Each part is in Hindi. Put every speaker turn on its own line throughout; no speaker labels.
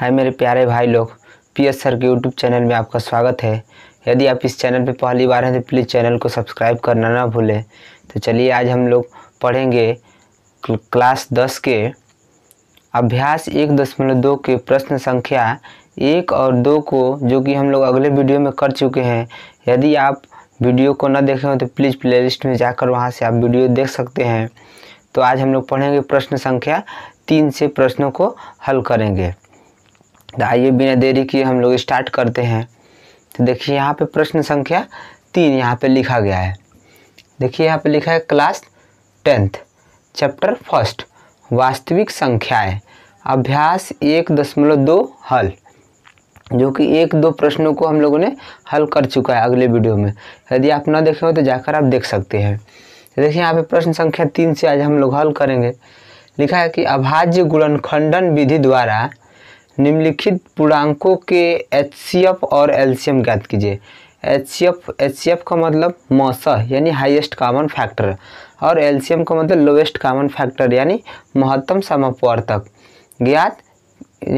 हाय मेरे प्यारे भाई लोग पी एस सर के यूट्यूब चैनल में आपका स्वागत है यदि आप इस चैनल पर पहली बार हैं तो प्लीज़ चैनल को सब्सक्राइब करना ना भूलें तो चलिए आज हम लोग पढ़ेंगे क्लास दस के अभ्यास एक दशमलव दो के प्रश्न संख्या एक और दो को जो कि हम लोग अगले वीडियो में कर चुके हैं यदि आप वीडियो को ना देखें हो तो प्लीज़ प्ले में जाकर वहाँ से आप वीडियो देख सकते हैं तो आज हम लोग पढ़ेंगे प्रश्न संख्या तीन से प्रश्नों को हल करेंगे तो आइए बिना देरी किए हम लोग स्टार्ट करते हैं तो देखिए यहाँ पे प्रश्न संख्या तीन यहाँ पे लिखा गया है देखिए यहाँ पे लिखा है क्लास टेंथ चैप्टर फर्स्ट वास्तविक संख्याएं अभ्यास एक दशमलव दो हल जो कि एक दो प्रश्नों को हम लोगों ने हल कर चुका है अगले वीडियो में यदि आप ना देखे हो तो जाकर आप देख सकते हैं तो देखिए यहाँ पे प्रश्न संख्या तीन से आज हम लोग हल करेंगे लिखा है कि अभाज्य गुणनखंडन विधि द्वारा निम्नलिखित पूर्णांकों के एच और एल ज्ञात कीजिए एच सी का मतलब मौसा यानी हाईएस्ट कॉमन फैक्टर और एल्शियम का मतलब लोएस्ट कॉमन फैक्टर यानी महत्तम समापवर्तक ज्ञात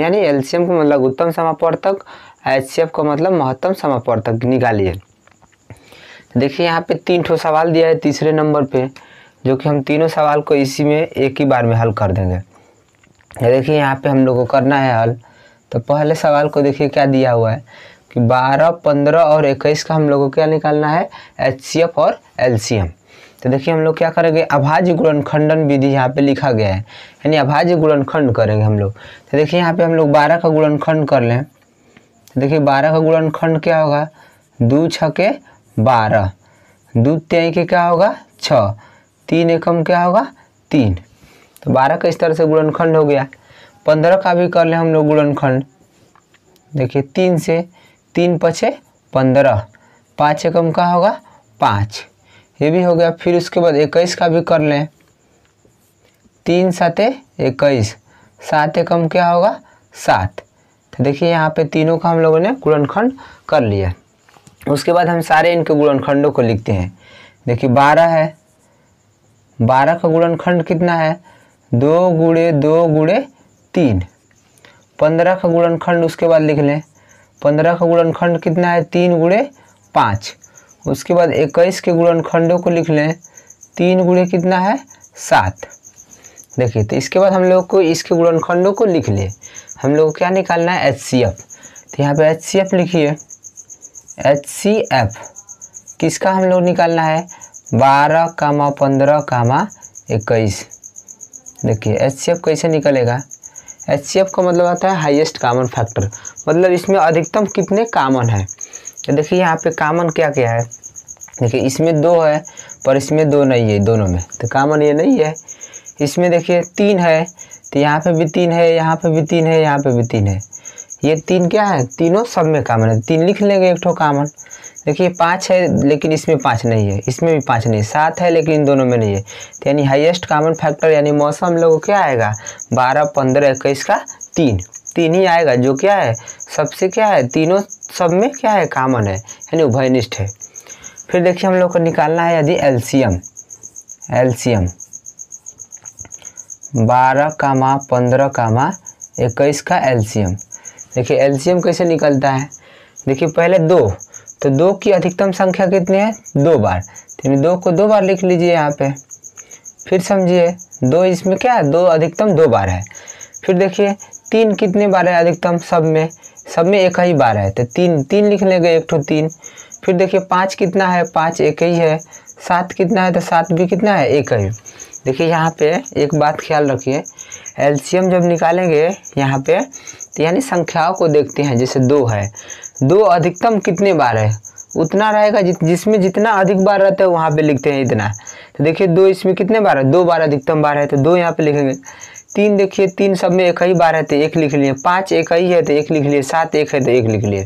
यानी एल्शियम का मतलब उत्तम समापवर्तक एच का मतलब महत्तम समापवर्तक निकालिए देखिए यहाँ पे तीन ठो सवाल दिया है तीसरे नंबर पे जो कि हम तीनों सवाल को इसी में एक ही बार में हल कर देंगे देखिए यहाँ पे हम लोग को करना है हल तो पहले सवाल को देखिए क्या दिया हुआ है कि 12, 15 और 21 का हम लोगों को क्या निकालना है एच और एल तो देखिए हम लोग क्या करेंगे अभाज्य गुणनखंडन विधि यहाँ पे लिखा गया है यानी अभाज्य गुणनखंड करेंगे हम लोग तो देखिए यहाँ पे हम लोग बारह का गुणनखंड कर लें तो देखिए बारह का गुणनखंड क्या होगा दो छके बारह दो त्याई के क्या होगा छ तीन एकम क्या होगा तीन तो बारह का इस तरह से गुणनखंड हो गया पंद्रह का भी कर ले हम लोग गुणनखंड देखिए तीन से तीन पछे पंद्रह पाँच एकम का होगा पाँच ये भी हो गया फिर उसके बाद इक्कीस का भी कर लें तीन सात इक्कीस सात एकम क्या होगा सात तो देखिए यहाँ पे तीनों का हम लोगों ने गुणनखंड कर लिया उसके बाद हम सारे इनके गुणनखंडों को लिखते हैं देखिए बारह है बारह का गुणनखंड कितना है दो गुड़े दो गुड़े तीन पंद्रह का गुणनखंड उसके बाद लिख लें पंद्रह का गुणनखंड कितना है तीन गुड़े पाँच उसके बाद इक्कीस के गुणनखंडों को लिख लें तीन गुड़े कितना है सात देखिए तो इसके बाद हम लोग को इसके गुणनखंडों को लिख लें हम लोग को क्या निकालना है एच सी एफ तो यहाँ पे एच सी एफ लिखिए एच सी एफ किसका हम लोग निकालना है बारह कामा पंद्रह कामा इक्कीस देखिए एच सी एफ कैसे निकलेगा एच का मतलब आता है हाईएस्ट कामन फैक्टर मतलब इसमें अधिकतम कितने कामन है तो देखिए यहाँ पे कामन क्या क्या है देखिए इसमें दो है पर इसमें दो नहीं है दोनों में तो कामन ये नहीं है इसमें देखिए तीन है तो यहाँ पे भी तीन है यहाँ पे भी तीन है यहाँ पे भी तीन है ये तीन क्या है तीनों सब में कामन है तीन लिख लेंगे एक ठो कामन देखिए पाँच है लेकिन इसमें पाँच नहीं है इसमें भी पाँच नहीं सात है लेकिन इन दोनों में नहीं है तो यानी हाईएस्ट कॉमन फैक्टर यानी मौसम हम लोग को क्या आएगा बारह पंद्रह इक्कीस का तीन तीन ही आएगा जो क्या है सबसे क्या है तीनों सब में क्या है कॉमन है यानी उभयनिष्ठ है फिर देखिए हम लोग को निकालना है यदि एल्शियम एल्शियम बारह कामा पंद्रह कामा इक्कीस का एल्शियम देखिए एल्शियम कैसे निकलता है देखिए पहले दो तो दो की अधिकतम संख्या कितनी है दो बार तो दो को दो बार लिख लीजिए यहाँ पे फिर समझिए दो इसमें क्या है दो अधिकतम दो बार है फिर देखिए तीन कितने बार है अधिकतम सब में सब में एक ही बार है तो तीन तीन लिख लेंगे एक ठो तीन फिर देखिए पाँच कितना है पाँच एक ही है सात कितना है तो सात भी कितना है एक ही देखिए यहाँ पे एक बात ख्याल रखिए एल्शियम जब निकालेंगे यहाँ पे तो यानी संख्याओं को देखते हैं जैसे दो है दो अधिकतम कितने बार है उतना रहेगा जि, जिसमें जितना अधिक बार रहता है वहाँ पे लिखते हैं इतना तो देखिए दो इसमें कितने बार है दो बार अधिकतम बार है तो दो यहाँ पे लिखेंगे तीन देखिए तीन सब में एक ही बार है तो एक लिख लिए पाँच एक ही है तो एक लिख लिए सात एक है तो एक लिख लिए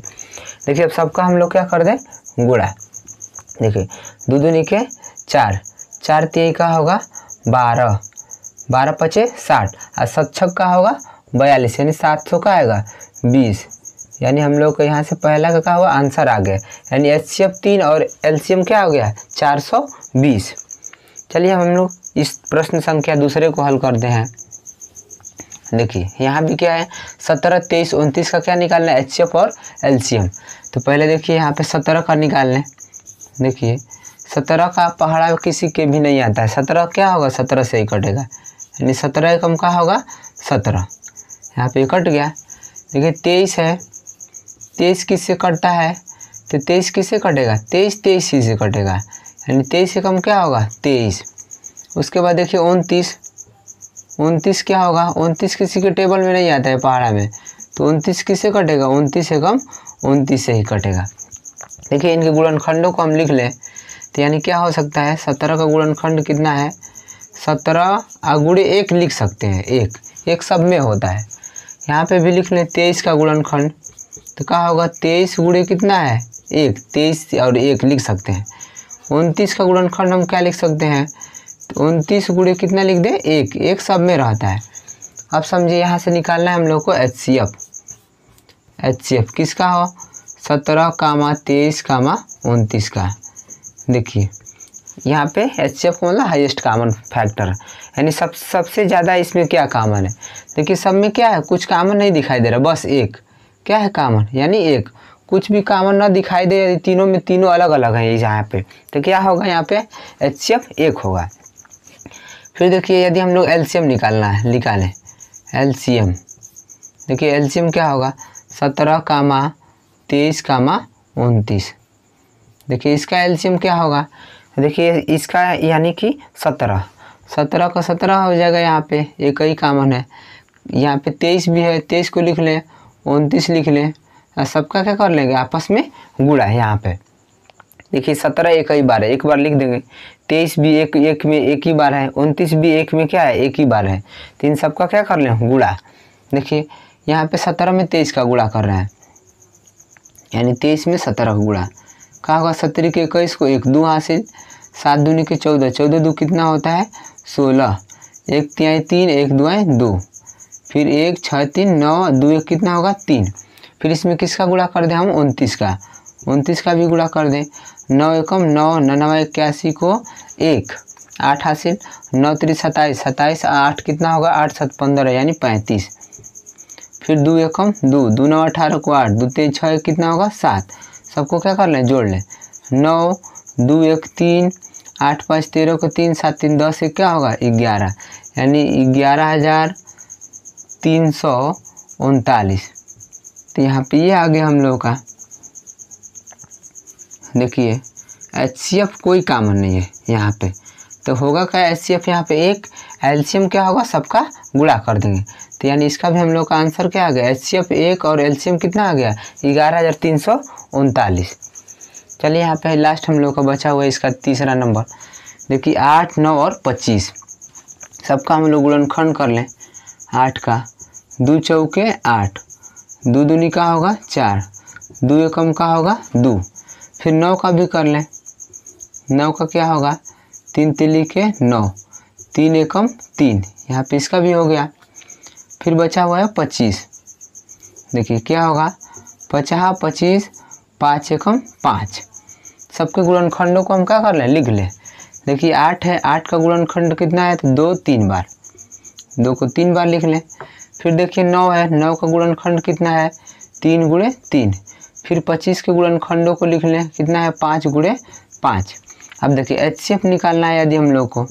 देखिए अब सबका हम लोग क्या कर दें गुड़ा देखिए दो दो लिखे चार चार तीन का होगा बारह बारह पचे साठ और सत का होगा बयालीस यानी सात सौ का आएगा बीस यानी हम लोग का यहाँ से पहला का क्या हुआ आंसर आ गया यानी एच सी एफ तीन और एलसीएम क्या हो गया चार सौ बीस चलिए हम लोग इस प्रश्न संख्या दूसरे को हल करते हैं देखिए यहाँ भी क्या है सत्रह तेईस उनतीस का क्या निकालना है एच सी एफ और एलसीएम तो पहले देखिए यहाँ पे सत्रह का निकाल लें देखिए सत्रह का पहाड़ा किसी के भी नहीं आता है सत्रह क्या होगा सत्रह से ही कटेगा यानी सत्रह कम का होगा सत्रह यहाँ पे कट गया देखिए तेईस है तेईस किससे कटता है तो तेईस किससे कटेगा तेईस तेईस से कटेगा यानी तेईस से कम क्या होगा तेईस उसके बाद देखिए उनतीस उनतीस क्या होगा उनतीस किसी के टेबल में नहीं आता है पहाड़ा में तो उनतीस किससे कटेगा उनतीस से कम उनतीस से ही कटेगा देखिए इनके गुणनखंडों को हम लिख लें तो यानी क्या हो सकता है सत्रह का गुणनखंड कितना है सत्रह आगुड़े एक लिख सकते हैं एक एक सब में होता है यहाँ पे भी लिख लें तेईस का गुणनखंड तो कहा होगा तेईस गुड़े कितना है एक तेईस और एक लिख सकते हैं उनतीस का गुणनखंड हम क्या लिख सकते हैं तो उनतीस गुड़े कितना लिख दें एक एक सब में रहता है अब समझिए यहाँ से निकालना है हम लोग को H C F H C F किसका हो सत्रह कामा तेईस कामा उनतीस का देखिए यहाँ पे एच सी एफ मतलब हाइएस्ट कामन फैक्टर है यानी सब सबसे ज़्यादा इसमें क्या कामन है देखिए सब में क्या है कुछ कामन नहीं दिखाई दे रहा बस एक क्या है कामन यानी एक कुछ भी कामन ना दिखाई दे यदि तीनों में तीनों अलग अलग हैं यहाँ पे तो क्या होगा यहाँ पे एच एक होगा फिर देखिए यदि हम लोग एलसीएम निकालना है निकालें एलसीएम देखिए एलसीएम क्या होगा सत्रह कामा तेईस कामा उनतीस देखिए इसका एलसीएम क्या होगा देखिए इसका यानी कि सत्रह सत्रह का सत्रह हो जाएगा यहाँ पे एक ही कामन है यहाँ पे तेईस भी है तेईस को लिख लें उनतीस लिख लें सबका क्या कर लेंगे आपस में गुड़ा है यहाँ पे देखिए सत्रह एक ही बार है एक बार लिख देंगे तेईस भी एक एक में एक ही बार है उनतीस भी एक में क्या है एक ही बार है तो इन सबका क्या कर लें गुड़ा देखिए यहाँ पे सत्रह में तेईस का गुड़ा कर रहे हैं यानी तेईस में सत्रह का गुड़ा कहा होगा सत्रह के इक्कीस को एक दो हासिल सात दूनी के चौदह चौदह दो कितना होता है सोलह एक तिहाई तीन एक दुआएँ दो फिर एक छः तीन नौ दो एक कितना होगा तीन फिर इसमें किसका गुड़ा कर दें हम उनतीस का उनतीस का भी गुड़ा कर दें नौ एकम नौ नवा इक्यासी को एक आठ हासिल नौ त्री सत्ताईस सत्ताईस आठ कितना होगा आठ सात पंद्रह यानी पैंतीस फिर दो एकम दो दो नौ अठारह को आठ दो तेईस छः कितना होगा सात सबको क्या कर लें जोड़ लें नौ दो एक तीन आठ पाँच तेरह को तीन सात तीन दस एक क्या होगा ग्यारह यानी ग्यारह हज़ार तीन सौ उनतालीस तो यहाँ पे ये आ गया हम लोगों का देखिए एच सी एफ कोई कामन नहीं है यहाँ पे तो होगा क्या एच सी एफ यहाँ पर एक एल क्या होगा सबका गुड़ा कर देंगे तो यानी इसका भी हम लोग का आंसर क्या आ गया एच सी एफ एक और एल कितना आ गया ग्यारह हज़ार तीन सौ उनतालीस चलिए यहाँ पे लास्ट हम लोग का बचा हुआ है इसका तीसरा नंबर देखिए आठ नौ और पच्चीस सबका हम लोग गुड़नखंड कर लें आठ का दो चौके आठ दो दूनी का होगा चार दो एकम का होगा दो फिर नौ का भी कर लें नौ का क्या होगा तीन तिली के नौ तीन एकम तीन यहाँ पे इसका भी हो गया फिर बचा हुआ है पच्चीस देखिए क्या होगा पचास पच्चीस पाँच एकम पाँच सबके गुणनखंडों को हम क्या कर लें लिख लें देखिए आठ है आठ का गुणनखंड कितना है तो दो तीन बार दो को तीन बार लिख लें फिर देखिए नौ है नौ का गुणनखंड कितना है तीन गुड़े तीन फिर पच्चीस के गुणनखंडों को लिख लें कितना है पाँच गुड़े पाँच अब देखिए एच सी एफ निकालना है यदि हम लोग को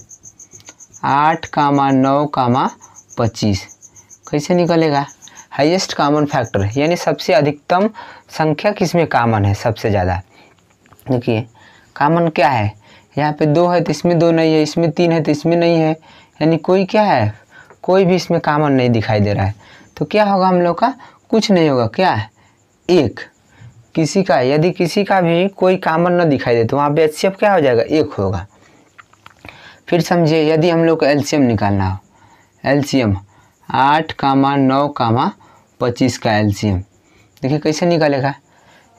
आठ कामा नौ कामा पच्चीस कैसे निकलेगा हाइएस्ट कॉमन फैक्टर यानी सबसे अधिकतम संख्या किसमें कॉमन है सबसे ज़्यादा देखिए कॉमन क्या है यहाँ पे दो है तो इसमें दो नहीं है इसमें तीन है तो इसमें नहीं है यानी कोई क्या है कोई भी इसमें कामन नहीं दिखाई दे रहा है तो क्या होगा हम लोग का कुछ नहीं होगा क्या है एक किसी का यदि किसी का भी कोई कामन न दिखाई दे तो वहाँ पे एच क्या हो जाएगा एक होगा फिर समझिए यदि हम लोग को एलसीएम निकालना हो एम आठ कामा नौ कामा पच्चीस का एलसीएम देखिए कैसे निकालेगा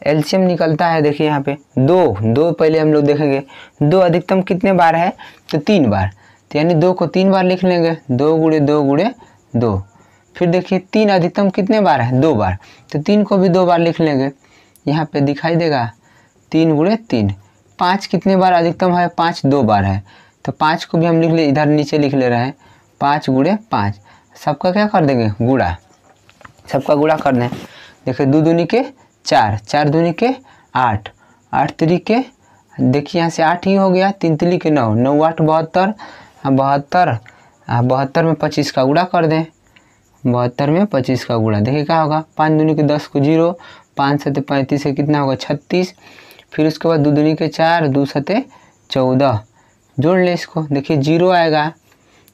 एलसीएम निकलता है देखिए यहाँ पे दो दो पहले हम लोग देखेंगे दो अधिकतम कितने बार है तो तीन बार तो यानी दो को तीन बार लिख लेंगे दो गुड़े दो गुड़े दो फिर देखिए तीन अधिकतम कितने बार है दो बार तो तीन को भी दो बार लिख लेंगे यहाँ पे दिखाई देगा तीन गुड़े तीन पाँच कितने बार अधिकतम है पाँच दो बार है तो पाँच को भी हम लिख ले इधर नीचे लिख ले रहे हैं पाँच गुड़े पाँच सबका क्या कर देंगे गुड़ा सबका गुड़ा कर दें देखिए दो दूनी के चार चार दूनी के आठ आठ त्री के देखिए यहाँ से आठ ही हो गया तीन तिली के नौ नौ आठ बहत्तर हाँ, बहत्तर हाँ, बहत्तर में पच्चीस का गुड़ा कर दें बहत्तर में पच्चीस का गुड़ा देखिए क्या होगा पाँच दूनी के दस को जीरो पाँच सते पैंतीस से कितना होगा छत्तीस फिर उसके बाद दो दूनी के चार दो सत्य चौदह जोड़ लें इसको देखिए जीरो आएगा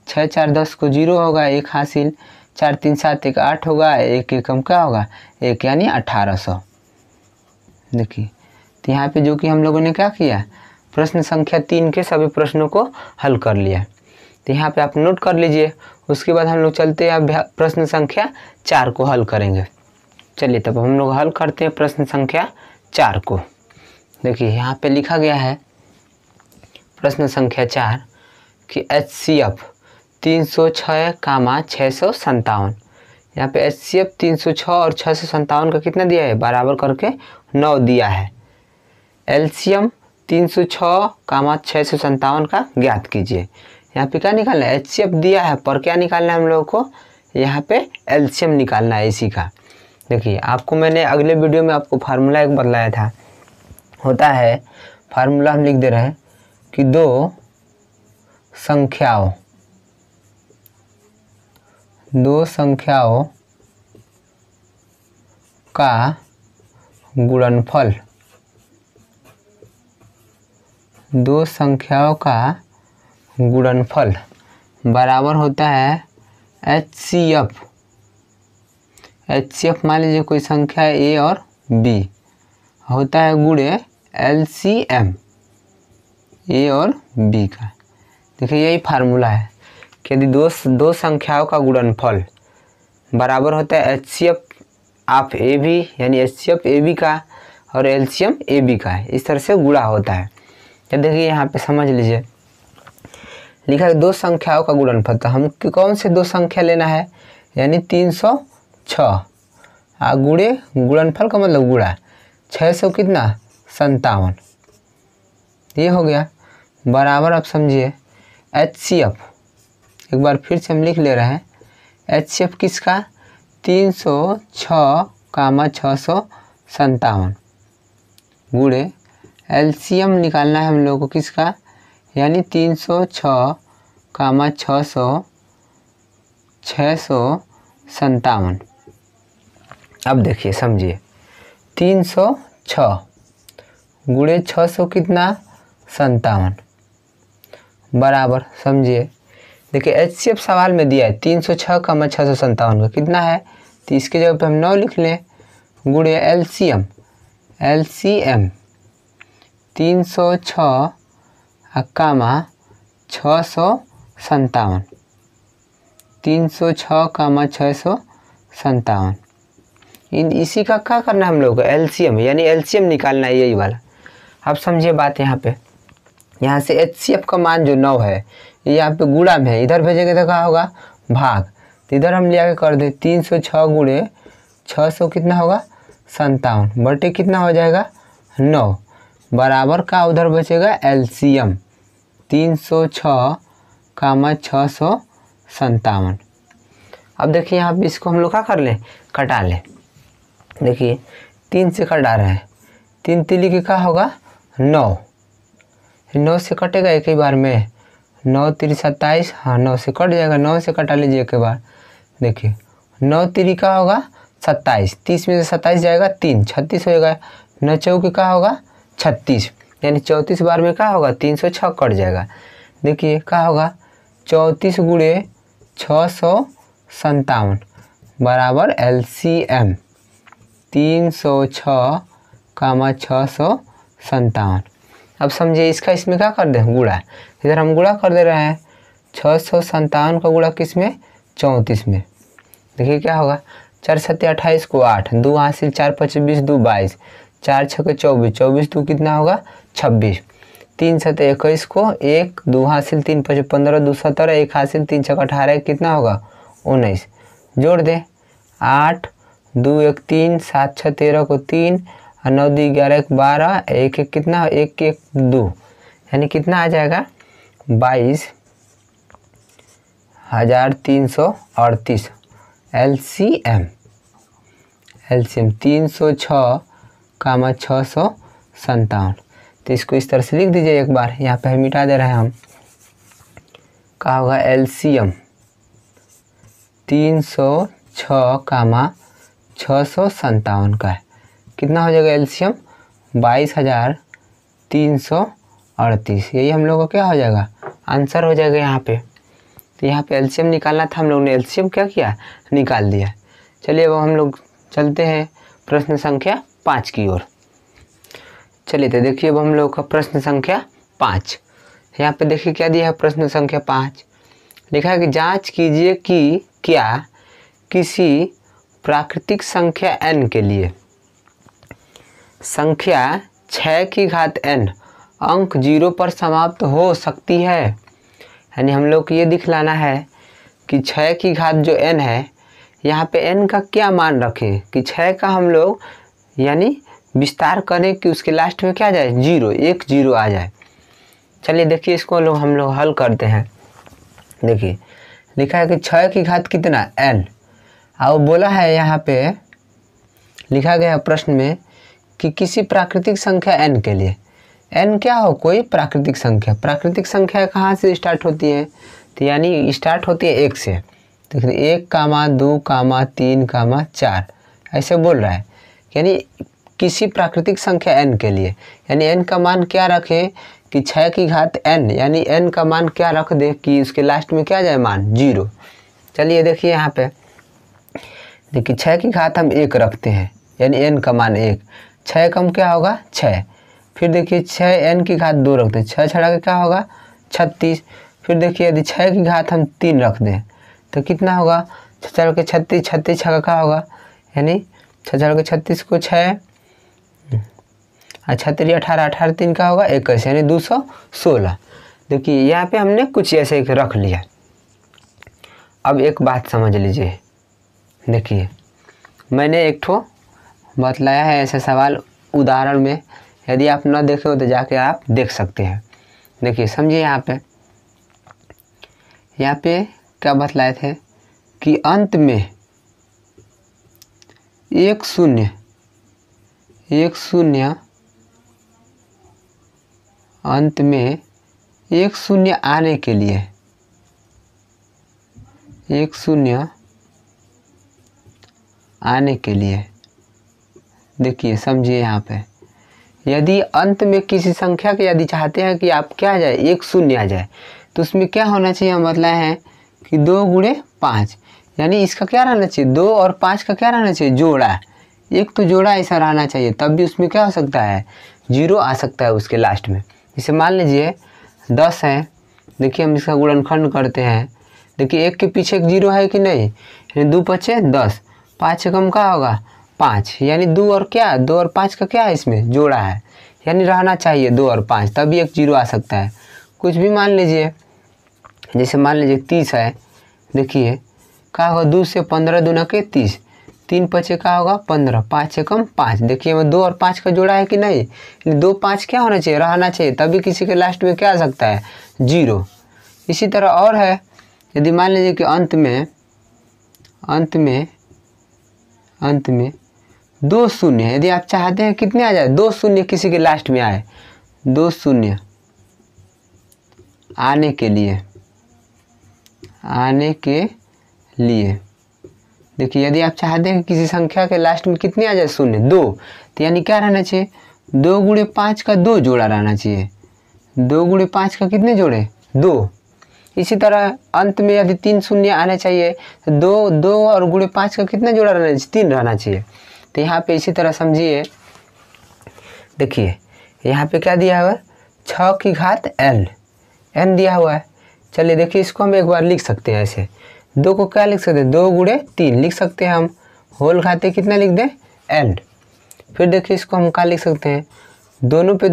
छः चार दस को जीरो होगा एक हासिल चार तीन सात एक आठ होगा एक एकम क्या होगा एक यानी अठारह सौ देखिए तो यहाँ पे जो कि हम लोगों ने क्या किया प्रश्न संख्या तीन के सभी प्रश्नों को हल कर लिया तो यहाँ पे आप नोट कर लीजिए उसके बाद हम लोग चलते हैं प्रश्न संख्या चार को हल करेंगे चलिए तब हम लोग हल करते हैं प्रश्न संख्या चार को देखिए यहाँ पे लिखा गया है प्रश्न संख्या चार कि एच सी एफ तीन सौ छः कामा छः सौ संतावन यहाँ पे एच सी एफ तीन सौ छः और छः सौ संतावन का कितना दिया है बराबर करके नौ दिया है एल सी एम तीन सौ छः कामा छः सौ संतावन का ज्ञात कीजिए यहाँ पे क्या निकालना है एच दिया है पर क्या निकालना है हम लोगों को यहाँ पे एल्शियम निकालना है इसी का देखिए आपको मैंने अगले वीडियो में आपको फार्मूला एक बदलाया था होता है फार्मूला हम लिख दे रहे हैं कि दो संख्याओं दो संख्याओं का गुणनफल दो संख्याओं का गुणनफल बराबर होता है H C F H C F मान लीजिए कोई संख्या ए और बी होता है गुड़े एल सी एम ए और बी का देखिए यही फार्मूला है कि यदि दो दो संख्याओं का गुणनफल बराबर होता है H C F of A B यानी H C F A B का और L C M A B का इस तरह से गुड़ा होता है तो देखिए यहाँ पे समझ लीजिए लिखा है दो संख्याओं का गुणनफल तो हम कौन से दो संख्या लेना है यानी तीन सौ छः आ गुड़े गुणनफल का मतलब गुड़ा छः सौ कितना संतावन ये हो गया बराबर आप समझिए एच सी एफ एक बार फिर से हम लिख ले रहे हैं एच सी एफ किसका तीन सौ छः कामा छः सौ संतावन गुड़े एल सी एम निकालना है हम लोग को किसका यानी तीन सौ छः कामा छः सौ छः सौ संतावन अब देखिए समझिए तीन सौ छः गुड़े छः सौ कितना संतावन बराबर समझिए देखिए एच सी एफ सवाल में दिया है तीन सौ छः कमा छः सौ संतावन का कितना है तो इसके जगह पे हम नौ लिख लें गुड़े L C M L C M तीन सौ छः मा छः सौ संतावन तीन सौ छः मा छः सौ संतावन इन इसी का क्या करना है हम लोग को एम यानी एम निकालना है यही वाला आप समझिए बात यहाँ पे यहाँ से एच सी एफ का मान जो नौ है ये यहाँ पे गुड़ा में है इधर भेजेंगे तो कहाँ होगा भाग तो इधर हम ले आके कर दें तीन सौ छः गुड़े छः सौ कितना होगा संतावन बटे कितना हो जाएगा नौ बराबर का उधर बचेगा एलसीएम तीन सौ छः कामा छः सौ सत्तावन अब देखिए यहाँ पे इसको हम लोग क्या कर लें कटा लें देखिए तीन से कटा रहे हैं तीन तिली के का होगा नौ नौ से कटेगा एक ही बार में नौ तिर सत्ताईस हाँ नौ से कट जाएगा नौ से कटा लीजिए एक बार देखिए नौ तिरी का होगा सत्ताईस तीस में से सत्ताईस जाएगा तीन छत्तीस होएगा नौ चौके का होगा छत्तीस यानी चौंतीस बार में क्या होगा तीन सौ छः कट जाएगा देखिए क्या होगा चौंतीस गुड़े छः सौ संतावन बराबर एल सी एम तीन सौ छः कामा छः सौ संतावन अब समझिए इसका इसमें क्या कर दें गुड़ा इधर हम गुड़ा कर दे रहे हैं छः सौ संतावन का गुड़ा किस में चौंतीस में देखिए क्या होगा चार सत्य अट्ठाईस को आठ दो हासिल चार पच्चीस बीस दो बाईस चार छः के चौबीस चौबीस दो कितना होगा छब्बीस तीन सत इक्कीस को एक दो हासिल तीन पच पंद्रह दो सत्रह एक हासिल तीन छः अठारह कितना होगा उन्नीस जोड़ दे आठ दो एक तीन सात छः तेरह को तीन और नौ दो ग्यारह एक बारह एक एक कितना एक एक दो यानी कितना आ जाएगा बाईस हज़ार तीन सौ अड़तीस L C M L C M तीन सौ छः कामा छः सौ संतावन तो इसको इस तरह से लिख दीजिए एक बार यहाँ पे मिटा दे रहे हैं हम कहा होगा एल सी एम तीन सौ छः कामा छः सौ संतावन का है कितना हो जाएगा एल सी एम बाईस हज़ार तीन सौ अड़तीस यही हम लोगों को क्या हो जाएगा आंसर हो जाएगा यहाँ पे तो यहाँ पे एम निकालना था हम लोग ने एम क्या किया निकाल दिया चलिए अब हम लोग चलते हैं प्रश्न संख्या पाँच की ओर चलिए तो देखिए अब हम लोग का प्रश्न संख्या पाँच यहाँ पे देखिए क्या दिया है प्रश्न संख्या पाँच लिखा है कि जांच कीजिए कि क्या किसी प्राकृतिक संख्या एन के लिए संख्या छः की घात एन अंक जीरो पर समाप्त हो सकती है यानी हम लोग को ये दिखलाना है कि छः की घात जो एन है यहाँ पे एन का क्या मान रखें कि छः का हम लोग यानी विस्तार करें कि उसके लास्ट में क्या जाए जीरो एक जीरो आ जाए चलिए देखिए इसको लोग हम लोग हल करते हैं देखिए लिखा है कि छः की घात कितना एन और बोला है यहाँ पे लिखा गया प्रश्न में कि किसी प्राकृतिक संख्या एन के लिए एन क्या हो कोई प्राकृतिक संख्या प्राकृतिक संख्या कहाँ से स्टार्ट होती है तो यानी स्टार्ट होती है एक से देखिए एक कामा दो कामा तीन कामा चार ऐसे बोल रहा है यानी किसी प्राकृतिक संख्या एन के लिए यानी एन का मान क्या रखें कि छः की घात एन यानी एन का मान क्या रख दे कि उसके लास्ट में क्या जाए मान जीरो चलिए देखिए यहाँ पे देखिए छः की घात हम एक रखते हैं यानी एन का मान एक छः कम क्या होगा छः फिर देखिए छः एन की घात दो रखते हैं छः छड़ा के क्या होगा छत्तीस फिर देखिए यदि छः की घात हम तीन रख दें तो कितना होगा छः के छत्तीस छत्तीस छः का क्या होगा यानी छः चार के छत्तीस को छः अच्छा तेरी अठारह अठारह तीन का होगा इक्कीस यानी दो सौ सोलह देखिए यहाँ पे हमने कुछ ऐसे एक रख लिया अब एक बात समझ लीजिए देखिए मैंने एक ठो बतलाया है ऐसे सवाल उदाहरण में यदि आप ना देखे हो तो जाके आप देख सकते हैं देखिए समझिए यहाँ पे यहाँ पे क्या बतलाए थे कि अंत में एक शून्य एक शून्य अंत में एक शून्य आने के लिए एक शून्य आने के लिए देखिए समझिए यहाँ पे यदि अंत में किसी संख्या के यदि चाहते हैं कि आप क्या आ जाए एक शून्य आ जाए तो उसमें क्या होना चाहिए हम है हैं कि दो गुड़े पाँच यानी इसका क्या रहना चाहिए दो और पाँच का क्या रहना चाहिए जोड़ा एक तो जोड़ा ऐसा रहना चाहिए तब भी उसमें क्या हो सकता है जीरो आ सकता है उसके लास्ट में इसे मान लीजिए दस है देखिए हम इसका गुणनखंड करते हैं देखिए एक के पीछे एक जीरो है कि नहीं यानी दो पचे दस पाँच से कम का होगा पाँच यानी दो और क्या दो और पाँच का क्या है इसमें जोड़ा है यानी रहना चाहिए दो और पाँच तभी एक जीरो आ सकता है कुछ भी मान लीजिए जैसे मान लीजिए तीस है देखिए का होगा दो से पंद्रह दूना के तीस तीन पचे का होगा पंद्रह पाँच एकम पाँच देखिए मैं दो और पाँच का जोड़ा है कि नहीं दो पाँच क्या होना चाहिए रहना चाहिए तभी किसी के लास्ट में क्या आ सकता है जीरो इसी तरह और है यदि मान लीजिए कि अंत में अंत में अंत में दो शून्य यदि आप चाहते हैं कितने आ जाए दो शून्य किसी के लास्ट में आए दो शून्य आने के लिए आने के लिए देखिए यदि आप चाहते हैं किसी संख्या के लास्ट में कितने आ जाए शून्य दो तो यानी क्या रहना चाहिए दो गुड़े पाँच का दो जोड़ा रहना चाहिए दो गुड़े पाँच का कितने जोड़े दो इसी तरह अंत में यदि तीन शून्य आना चाहिए तो दो दो और गुड़े पाँच का कितना जोड़ा रहना चाहिए तीन रहना चाहिए तो यहाँ पे इसी तरह समझिए देखिए यहाँ पे क्या दिया हुआ है छः की घात एल एन दिया हुआ है चलिए देखिए इसको हम एक बार लिख सकते हैं ऐसे दो को क्या लिख सकते हैं दो गुड़े तीन लिख सकते हैं हम होल खाते कितना लिख दें एंड फिर देखिए इसको हम क्या लिख सकते हैं दोनों पे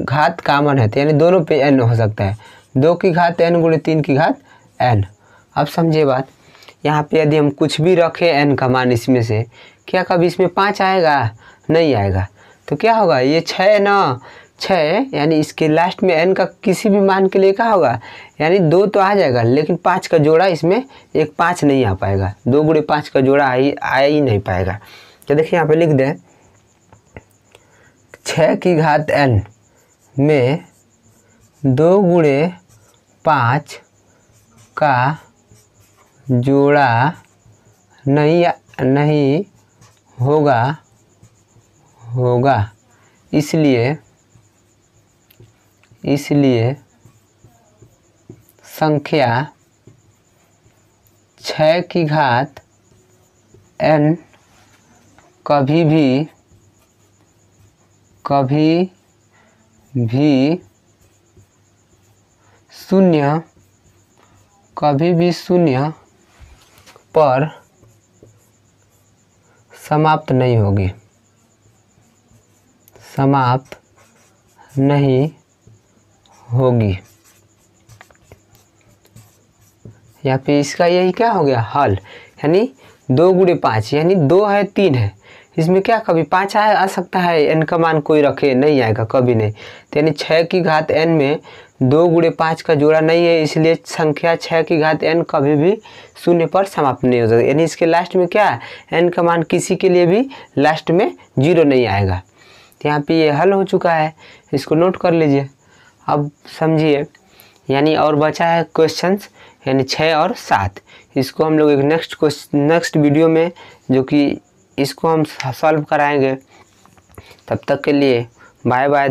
घात कामन है तो यानी दोनों पे एन हो सकता है दो की घात एन गुड़े तीन की घात एन अब समझिए बात यहाँ पे यदि हम कुछ भी रखें एन का मान इसमें से क्या कभी इसमें पाँच आएगा नहीं आएगा तो क्या होगा ये छः ना छः यानी इसके लास्ट में एन का किसी भी मान के लिए कहा होगा यानी दो तो आ जाएगा लेकिन पाँच का जोड़ा इसमें एक पाँच नहीं आ पाएगा दो गुड़े पाँच का जोड़ा आई आ ही नहीं पाएगा तो देखिए यहाँ पे लिख दें छः की घात एन में दो गुड़े पाँच का जोड़ा नहीं नहीं होगा होगा इसलिए इसलिए संख्या छ की घात एन कभी भी कभी भी शून्य कभी भी शून्य पर समाप्त नहीं होगी समाप्त नहीं होगी या फिर इसका यही क्या हो गया हल यानी दो गुड़े पाँच यानी दो है तीन है इसमें क्या कभी पाँच आ, आ सकता है एन का मान कोई रखे नहीं आएगा कभी नहीं तो यानी छः की घात एन में दो गुड़े पाँच का जोड़ा नहीं है इसलिए संख्या छः की घात एन कभी भी शून्य पर समाप्त नहीं हो सकती यानी इसके लास्ट में क्या है एन का मान किसी के लिए भी लास्ट में जीरो नहीं आएगा तो यहाँ पे ये हल हो चुका है इसको नोट कर लीजिए अब समझिए यानी और बचा है क्वेश्चंस यानी छः और सात इसको हम लोग एक नेक्स्ट क्वेश्चन नेक्स्ट वीडियो में जो कि इसको हम सॉल्व कराएंगे तब तक के लिए बाय बाय